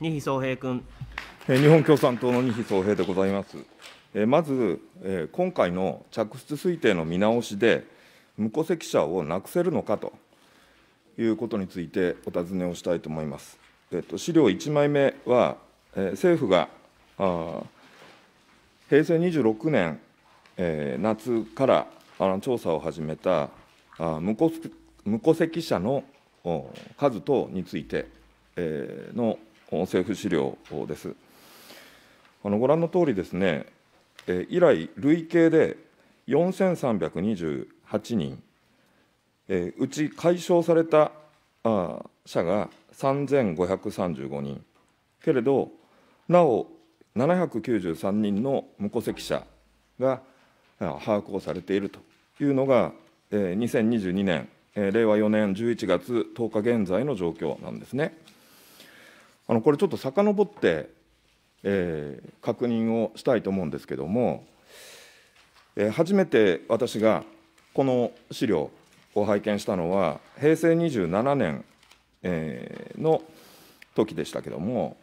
二比総平君。え日本共産党の二比総平でございます。えまず、え今回の着出推定の見直しで、無戸籍者をなくせるのかということについてお尋ねをしたいと思います。えっと、資料1枚目は、え政府があ平成26年、えー、夏からあの調査を始めたあ無戸無戸籍者の数等について、えー、の政府資料です。あのご覧のとおりですね、以来、累計で4328人、うち解消された者が3535人、けれど、なお793人の無戸籍者が把握をされているというのが、2022年、令和4年11月10日現在の状況なんですね。あのこれちょっと遡って、えー、確認をしたいと思うんですけども、えー、初めて私がこの資料を拝見したのは、平成27年、えー、の時でしたけども、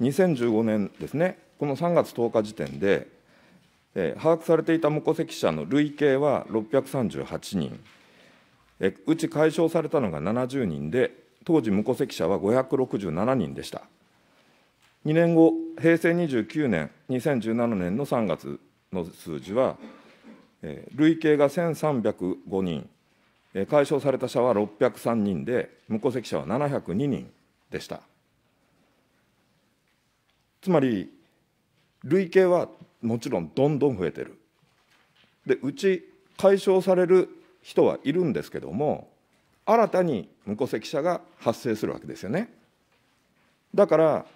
2015年ですね、この3月10日時点で、えー、把握されていた無戸籍者の累計は638人、えー、うち解消されたのが70人で、当時無戸籍者は567人でした。2年後、平成29年、2017年の3月の数字は、え累計が1305人、え解消された者は603人で、無戸籍者は702人でした。つまり、累計はもちろんどんどん増えてる。で、うち解消される人はいるんですけども、新たに無戸籍者が発生するわけですよね。だから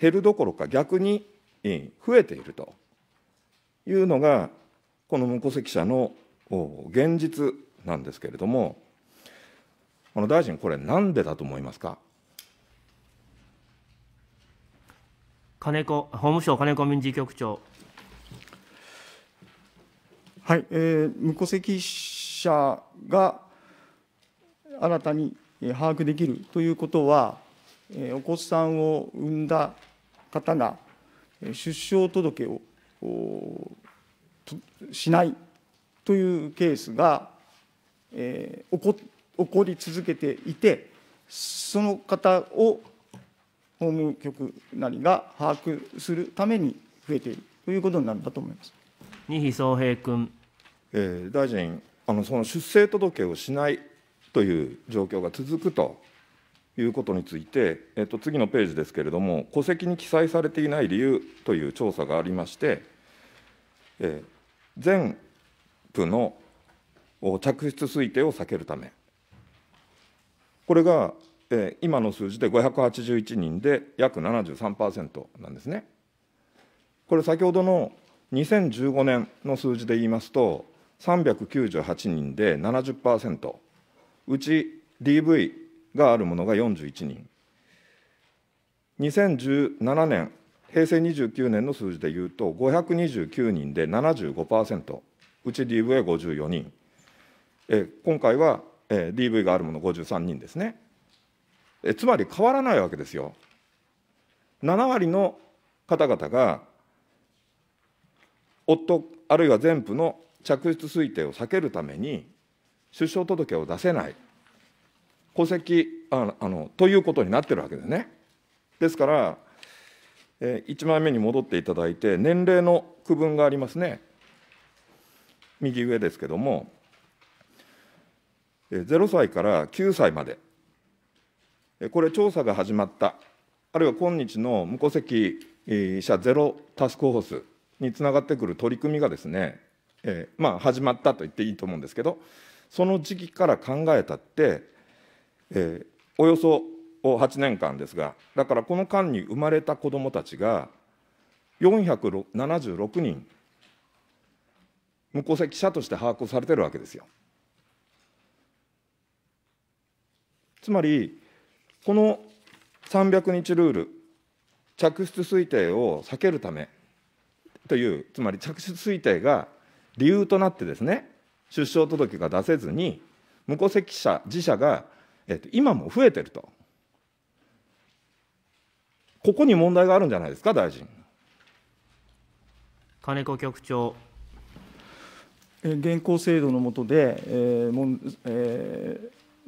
減るどころか逆に増えているというのがこの無戸籍者の現実なんですけれどもこの大臣これなんでだと思いますか金子法務省金子民事局長はい、えー、無戸籍者が新たに把握できるということは、お子さんを産んだ方が出生届をしないというケースが、え起こ起こり続けていて、その方を法務局なりが把握するために増えているということになるんだと思います。二比総平君、えー、大臣あのその出生届をしないという状況が続くということについて、えっと、次のページですけれども、戸籍に記載されていない理由という調査がありまして、えー、全府の嫡出推定を避けるため、これが、えー、今の数字で581人で約73%なんですね。これ、先ほどの2015年の数字で言いますと、398人で70%。うち DV があるものが41人、2017年、平成29年の数字でいうと、529人で75%、うち DV54 人、え今回は、え DV があるもの53人ですねえ。つまり変わらないわけですよ。7割の方々が、夫あるいは全部の着出推定を避けるために、出生届を出せない、戸籍ああのということになってるわけですね。ですから、えー、1枚目に戻っていただいて、年齢の区分がありますね、右上ですけども、えー、0歳から9歳まで、えー、これ、調査が始まった、あるいは今日の無戸籍者ゼロタスクホースにつながってくる取り組みがですね、えー、まあ、始まったと言っていいと思うんですけど、その時期から考えたって、えー、およそ8年間ですが、だからこの間に生まれた子どもたちが476人、無戸籍者として把握されてるわけですよ。つまり、この300日ルール、着出推定を避けるためという、つまり着出推定が理由となってですね、出生届が出せずに無戸籍者自社が、えっと、今も増えてるとここに問題があるんじゃないですか大臣金子局長現行制度の下で、えーもんえ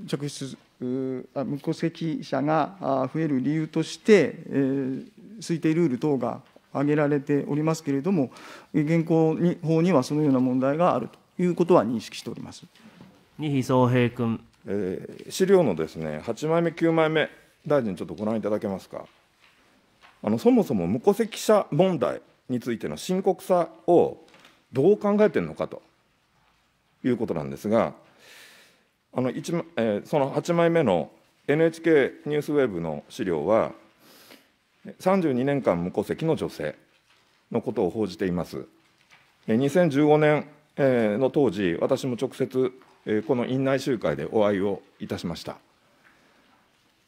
ー、直出無戸籍者が増える理由として、えー、推定ルール等が挙げられておりますけれども、現行に法にはそのような問題があると。いうことは認識しております。二比総平君、えー、資料のですね8枚目、9枚目、大臣、ちょっとご覧いただけますか。あのそもそも無戸籍者問題についての深刻さをどう考えてるのかということなんですが、あの一えー、その8枚目の NHK ニュースウェブの資料は、32年間無戸籍の女性のことを報じています。2015年の当時、私も直接、この院内集会でお会いをいたしました。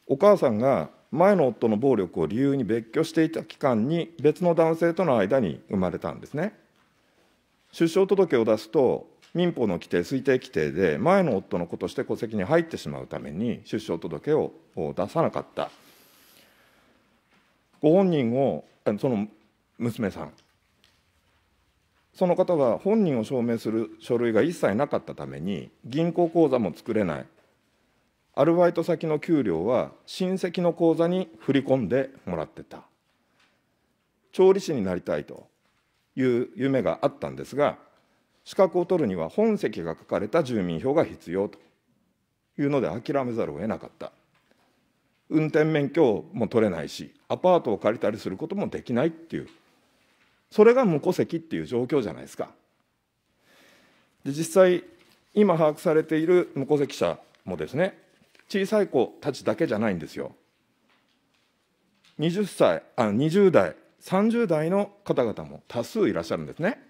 お母さんが前の夫の暴力を理由に別居していた期間に、別の男性との間に生まれたんですね。出生届を出すと、民法の規定、推定規定で、前の夫の子として戸籍に入ってしまうために、出生届を出さなかった。ご本人を、その娘さんその方は本人を証明する書類が一切なかったために銀行口座も作れないアルバイト先の給料は親戚の口座に振り込んでもらってた調理師になりたいという夢があったんですが資格を取るには本籍が書かれた住民票が必要というので諦めざるを得なかった運転免許も取れないしアパートを借りたりすることもできないっていうそれが無戸籍っていう状況じゃないですか。で実際今把握されている無戸籍者もですね小さい子たちだけじゃないんですよ。20歳あ20代30代の方々も多数いらっしゃるんですね。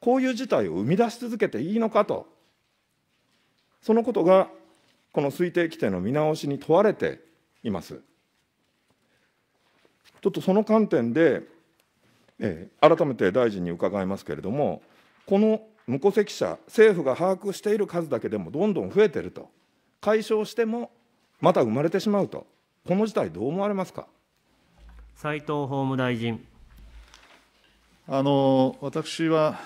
こういう事態を生み出し続けていいのかとそのことがこの推定規定の見直しに問われています。ちょっとその観点でえ改めて大臣に伺いますけれども、この無戸籍者、政府が把握している数だけでもどんどん増えてると、解消してもまた生まれてしまうと、この事態、どう思われますか斉藤法務大臣。あの私は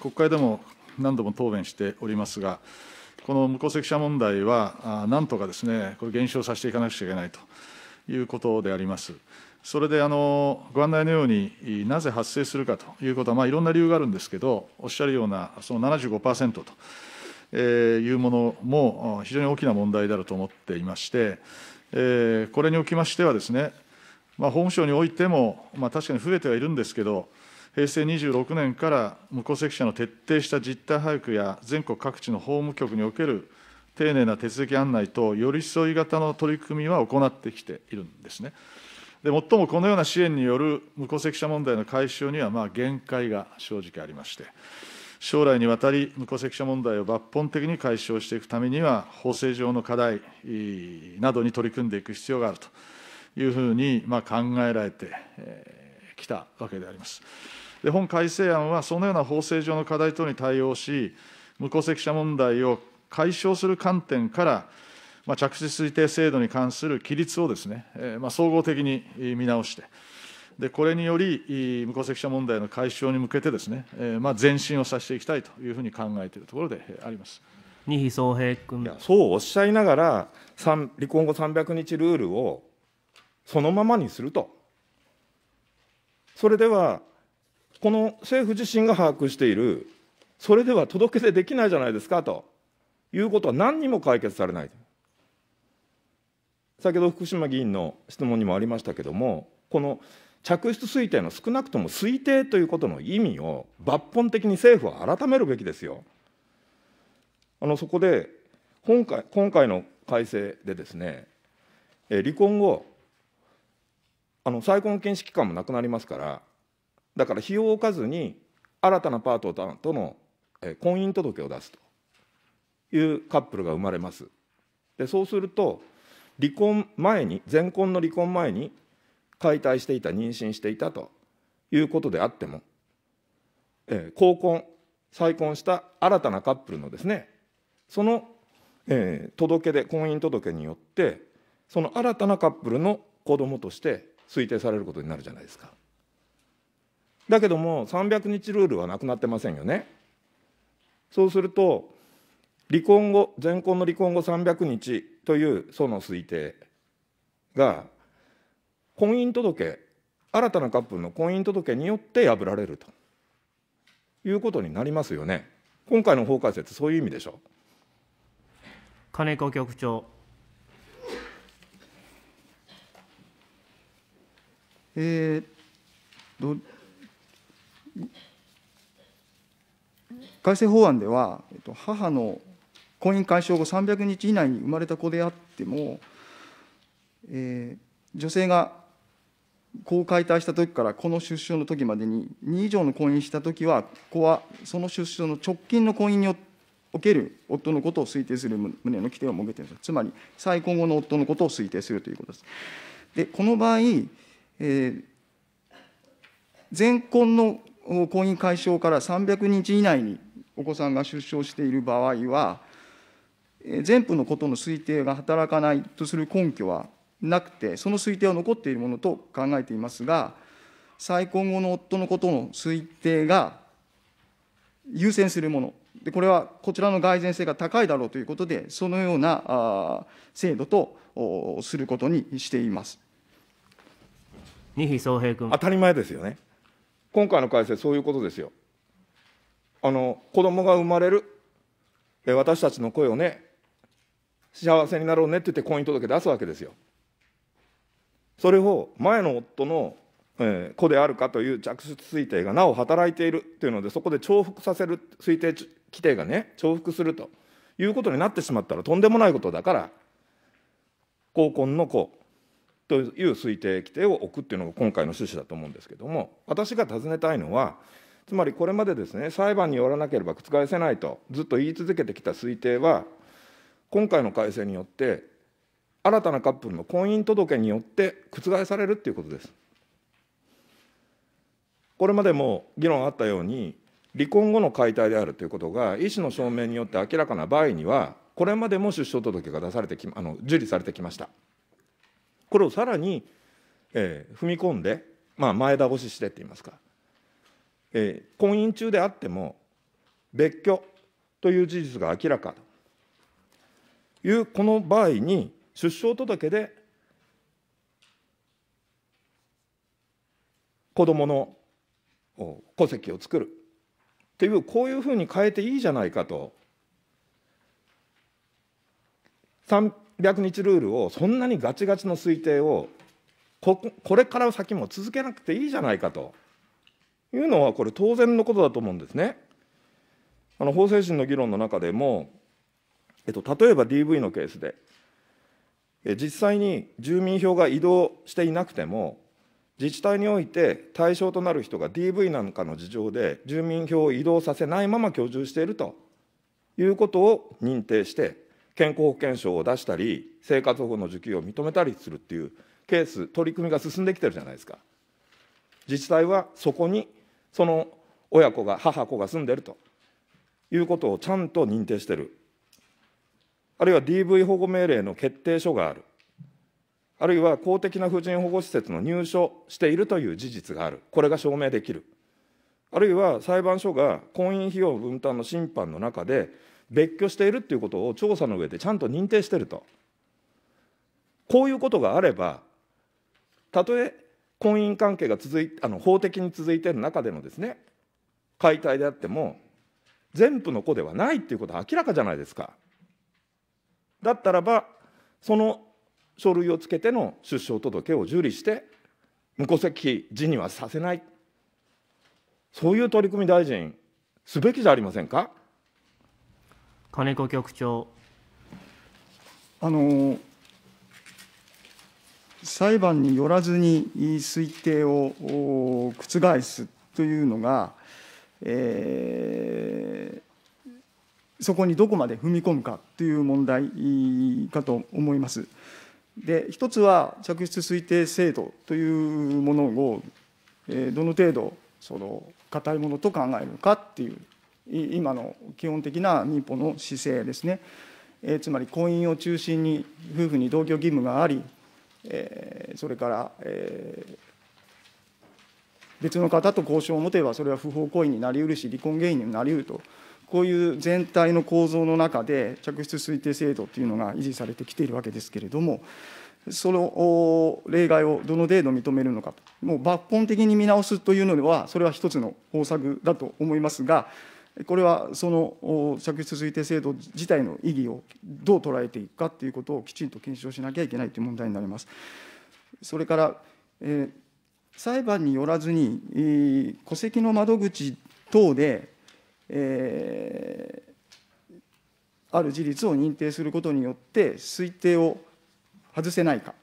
国会でも何度も答弁しておりますが、この無戸籍者問題は、なんとかですね、これ、減少させていかなくちゃいけないということであります。それであのご案内のように、なぜ発生するかということは、いろんな理由があるんですけど、おっしゃるような、その75%と、いうものも非常に大きな問題であると思っていまして、これにおきましてはですね、まあ、法務省においても、まあ、確かに増えてはいるんですけど、平成26年から無戸籍者の徹底した実態把握や、全国各地の法務局における丁寧な手続き案内と、寄り添い型の取り組みは行ってきているんですね。でもっともこのような支援による無戸籍者問題の解消にはまあ限界が正直ありまして、将来にわたり無戸籍者問題を抜本的に解消していくためには、法制上の課題などに取り組んでいく必要があるというふうにまあ考えられてきたわけであります。で本改正案は、そのような法制上の課題等に対応し、無戸籍者問題を解消する観点から、まあ、着地推定制度に関する規律をですね、えー、まあ、総合的に見直して、でこれにより、無戸籍者問題の解消に向けてですね、えー、まあ、前進をさせていきたいというふうに考えているところであります。二比総平君そうおっしゃいながら、離婚後300日ルールをそのままにすると、それでは、この政府自身が把握している、それでは届け出できないじゃないですかということは、何にも解決されない。先ほど福島議員の質問にもありましたけれども、この嫡出推定の少なくとも推定ということの意味を抜本的に政府は改めるべきですよ。あのそこで今回、今回の改正でですね、え離婚後、あの再婚禁止期間もなくなりますから、だから費用を置かずに、新たなパートナーとの婚姻届を出すというカップルが生まれます。でそうすると離婚前に、前婚の離婚前に解体していた、妊娠していたということであっても、えー、高婚、再婚した新たなカップルのですね、その、えー、届け出、婚姻届によって、その新たなカップルの子供として推定されることになるじゃないですか。だけども、300日ルールはなくなってませんよね。そうすると、離婚後、前婚の離婚後300日というその推定が婚姻届新たなカップルの婚姻届によって破られるということになりますよね。今回の法改正ってそういう意味でしょ金子局長。えー、改正法案では、えっと、母の婚姻解消後300日以内に生まれた子であっても、えー、女性が子を解体した時からこの出生の時までに2以上の婚姻した時は子はその出生の直近の婚姻における夫のことを推定する旨の規定を設けていす、つまり再婚後の夫のことを推定するということです。でこの場合、えー、前婚の婚姻解消から300日以内にお子さんが出生している場合は全部のことの推定が働かないとする根拠はなくて、その推定は残っているものと考えていますが、再婚後の夫のことの推定が優先するもの、でこれはこちらの蓋然性が高いだろうということで、そのような制度とすることにしています二比総平君。当たり前ですよね。今回の改正、そういうことですよ。あの子供が生まれる私たちの声をね、幸せになろうねって言って婚姻届出すわけですよ。それを前の夫の、え子であるかという着出推定がなお働いているというのでそこで重複させる推定規定がね重複するということになってしまったらとんでもないことだから高婚の子という推定規定を置くっていうのが今回の趣旨だと思うんですけども私が尋ねたいのはつまりこれまでですね裁判によらなければ覆せないとずっと言い続けてきた推定は今回の改正によって、新たなカップルの婚姻届によって覆されるということです。これまでも議論あったように、離婚後の解体であるということが、医師の証明によって明らかな場合には、これまでも出生届が出されてきあの受理されてきました。これをさらに、えー、踏み込んで、まあ、前倒ししてって言いますか、えー、婚姻中であっても、別居という事実が明らかいうこの場合に出生届で子どもの戸籍を作るっていうこういうふうに変えていいじゃないかと300日ルールをそんなにガチガチの推定をここれから先も続けなくていいじゃないかというのはこれ当然のことだと思うんですね。あの法制審の議論の中でもえっと、例えば DV のケースで、実際に住民票が移動していなくても、自治体において対象となる人が DV なんかの事情で住民票を移動させないまま居住しているということを認定して、健康保険証を出したり、生活保護の受給を認めたりするっていうケース、取り組みが進んできてるじゃないですか。自治体はそこに、その親子が、母子が住んでるということをちゃんと認定してる。あるいは DV 保護命令の決定書がある、あるいは公的な婦人保護施設の入所しているという事実がある、これが証明できる、あるいは裁判所が婚姻費用分担の審判の中で、別居しているということを調査の上でちゃんと認定していると、こういうことがあれば、たとえ婚姻関係が続いあの法的に続いている中でのですね解体であっても、全部の子ではないということは明らかじゃないですか。だったらば、その書類をつけての出生届を受理して、無戸籍辞にはさせない、そういう取り組み、大臣、すべきじゃありませんか金子局長。あの裁判によらずに推定を覆すというのが、えーそこにどこまで踏み込むかという問題かと思います。で一つは嫡出推定制度というものを、えどの程度その硬いものと考えるかっていう今の基本的な民法の姿勢ですね、えー、つまり婚姻を中心に夫婦に同居義務があり、えー、それから、えー、別の方と交渉を持てばそれは不法行為になりうるし離婚原因になりうると。こういう全体の構造の中で、嫡出推定制度というのが維持されてきているわけですけれども、その例外をどの程度認めるのかと、もう抜本的に見直すというのは、それは一つの方策だと思いますが、これはその嫡出推定制度自体の意義をどう捉えていくかということをきちんと検証しなきゃいけないという問題になります。それから、えー、裁判によらずに、戸籍の窓口等でえー、ある事実を認定することによって推定を外せないか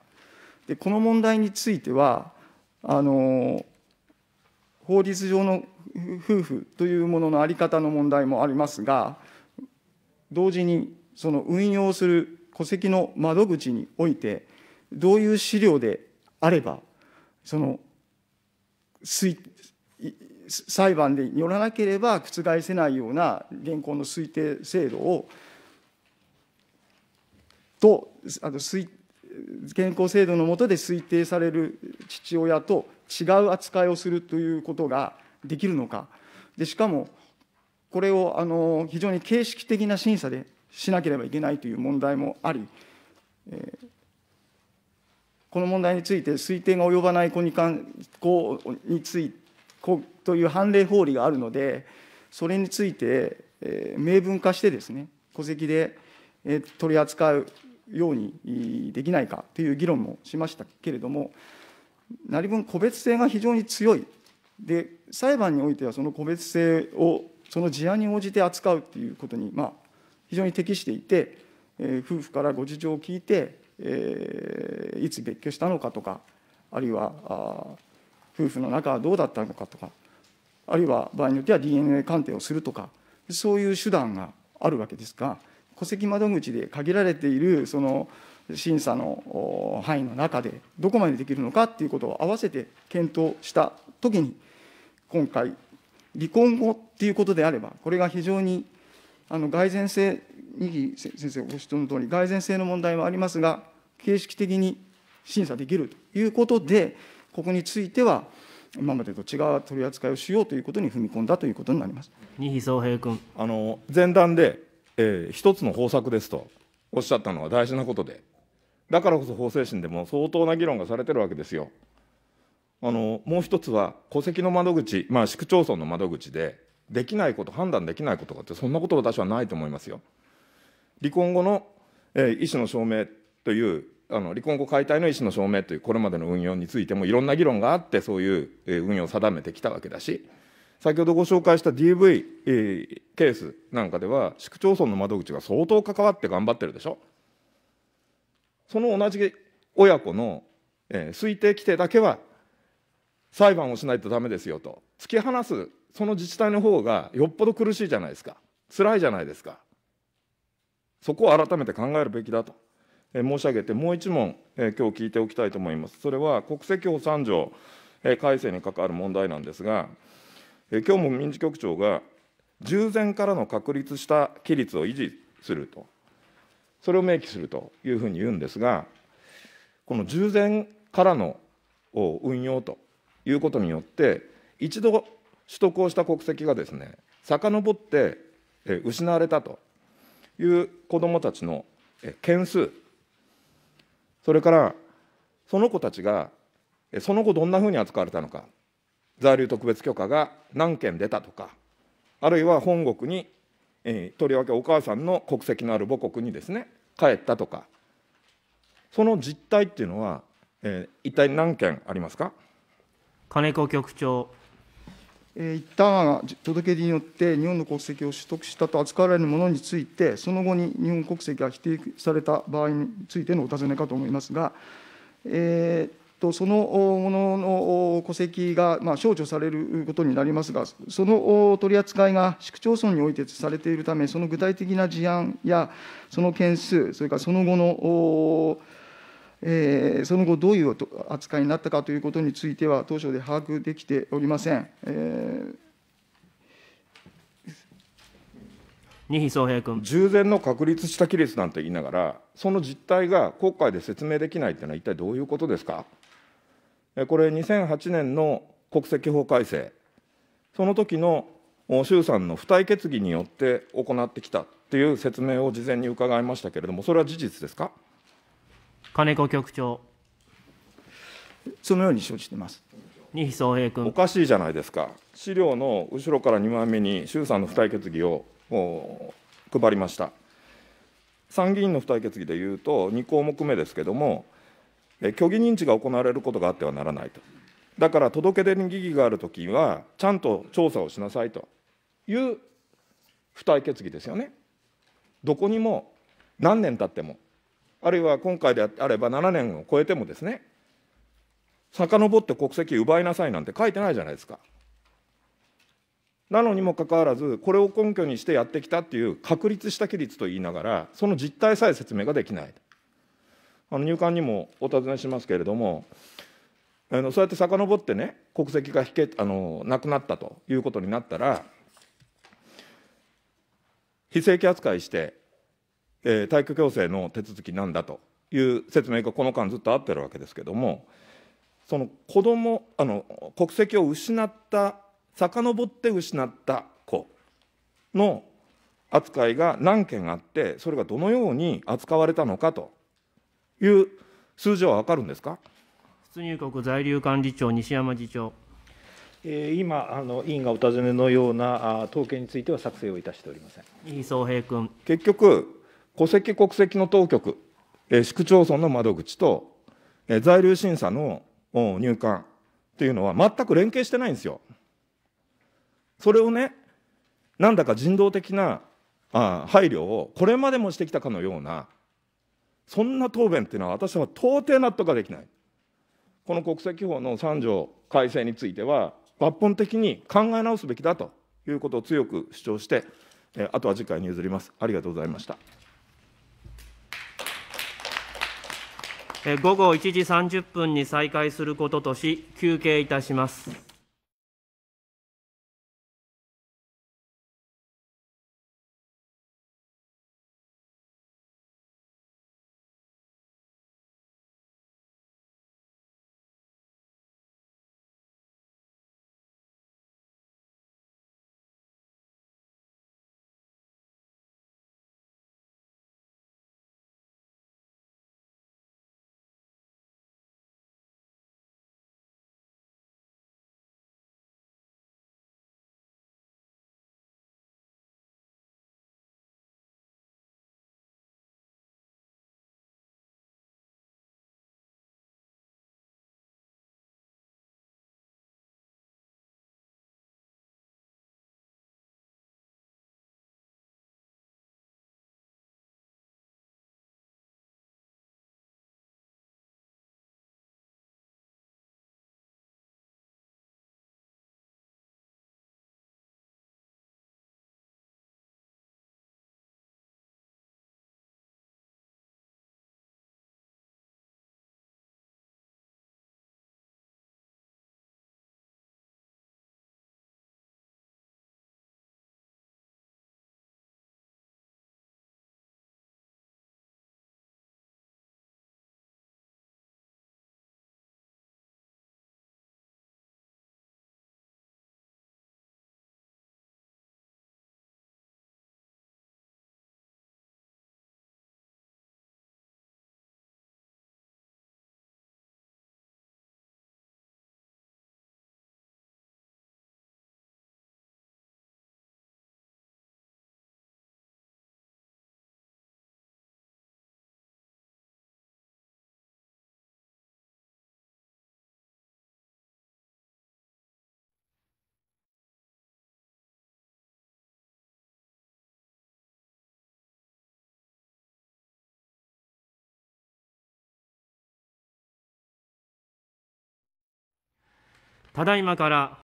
でこの問題についてはあの法律上の夫婦というものの在り方の問題もありますが同時にその運用する戸籍の窓口においてどういう資料であればその推裁判でよらなければ覆せないような現行の推定制度をとあの推現行制度の下で推定される父親と違う扱いをするということができるのかでしかもこれをあの非常に形式的な審査でしなければいけないという問題もあり、えー、この問題について推定が及ばない子に関子についという判例法理があるので、それについて、明文化してですね、戸籍で、取り扱うようにできないかという議論もしましたけれども、なり分個別性が非常に強い。で、裁判においてはその個別性をその事案に応じて扱うということに、まあ、非常に適していて、えー、夫婦からご事情を聞いて、えー、いつ別居したのかとか、あるいは、あ夫婦の中はどうだったのかとか、あるいは場合によっては DNA 鑑定をするとか、そういう手段があるわけですが、戸籍窓口で限られているその審査の範囲の中で、どこまでできるのかっていうことを合わせて検討したときに、今回、離婚後っていうことであれば、これが非常にあの蓋然性、二木先生ご指摘のとおり、蓋然性の問題はありますが、形式的に審査できるということで、ここについては、今までと違う取り扱いをしようということに踏み込んだということになります二比総平君あの前段で、えー、一つの方策ですとおっしゃったのは大事なことで、だからこそ法制審でも相当な議論がされてるわけですよ。あのもう一つは、戸籍の窓口、まあ、市区町村の窓口で、できないこと、判断できないことがって、そんなこと私はないと思いますよ。離婚後の、えー、意思の証明というあの離婚後解体の意思の証明というこれまでの運用についてもいろんな議論があってそういう運用を定めてきたわけだし先ほどご紹介した DV、えケースなんかでは市区町村の窓口が相当関わって頑張ってるでしょその同じ親子の、え推定規定だけは裁判をしないとだめですよと突き放すその自治体の方がよっぽど苦しいじゃないですか辛いじゃないですかそこを改めて考えるべきだと。申し上げて、もう一問、きょう聞いておきたいと思います。それは国籍法三条改正に関わる問題なんですが、きょうも民事局長が、従前からの確立した規律を維持すると、それを明記するというふうに言うんですが、この従前からの運用ということによって、一度取得をした国籍がですね、遡って失われたという子どもたちの件数、それからその子たちがその後どんなふうに扱われたのか在留特別許可が何件出たとかあるいは本国に、えー、とりわけお母さんの国籍のある母国にですね帰ったとかその実態っていうのは、えー、一体何件ありますか金子局長いった届け出によって日本の国籍を取得したと扱われるものについて、その後に日本国籍が否定された場合についてのお尋ねかと思いますが、そのものの戸籍が少女されることになりますが、その取り扱いが市区町村においてされているため、その具体的な事案やその件数、それからその後のその後、どういう扱いになったかということについては、当初で把握できておりません。仁比平君従前の確立した規律なんて言いながら、その実態が国会で説明できないというのは、一体どういうことですか。これ、2008年の国籍法改正、その時の衆参の付帯決議によって行ってきたという説明を事前に伺いましたけれども、それは事実ですか。金子局長。そのように承知してます。西総平君。おかしいじゃないですか。資料の後ろから2枚目に衆参の付帯決議を配りました。参議院の付帯決議でいうと、2項目目ですけれども、虚偽認知が行われることがあってはならないと。だから届け出に疑義があるときは、ちゃんと調査をしなさいという付帯決議ですよね。どこにも何年経ってもあるいは今回であれば7年を超えてもですね、遡って国籍奪いなさいなんて書いてないじゃないですか。なのにもかかわらず、これを根拠にしてやってきたっていう確立した規律と言いながら、その実態さえ説明ができない。あの入管にもお尋ねしますけれども、あのそうやって遡ってね、国籍が引けあのなくなったということになったら、非正規扱いして、えー、退去強制の手続きなんだという説明がこの間ずっとあってるわけですけども、その子供あの国籍を失った遡って失った子の扱いが何件あってそれがどのように扱われたのかという数字は分かるんですか出入国在留管理庁西山次長今あの、委員がお尋ねのような統計については作成をいたしておりません。井総平君結局戸籍国籍の当局、え市区町村の窓口と、え在留審査の入管っていうのは全く連携してないんですよ。それをね、なんだか人道的なあ配慮をこれまでもしてきたかのような、そんな答弁っていうのは私は到底納得ができない。この国籍法の3条改正については、抜本的に考え直すべきだということを強く主張して、あとは次回に譲ります。ありがとうございました。午後1時30分に再開することとし、休憩いたします。ただいまから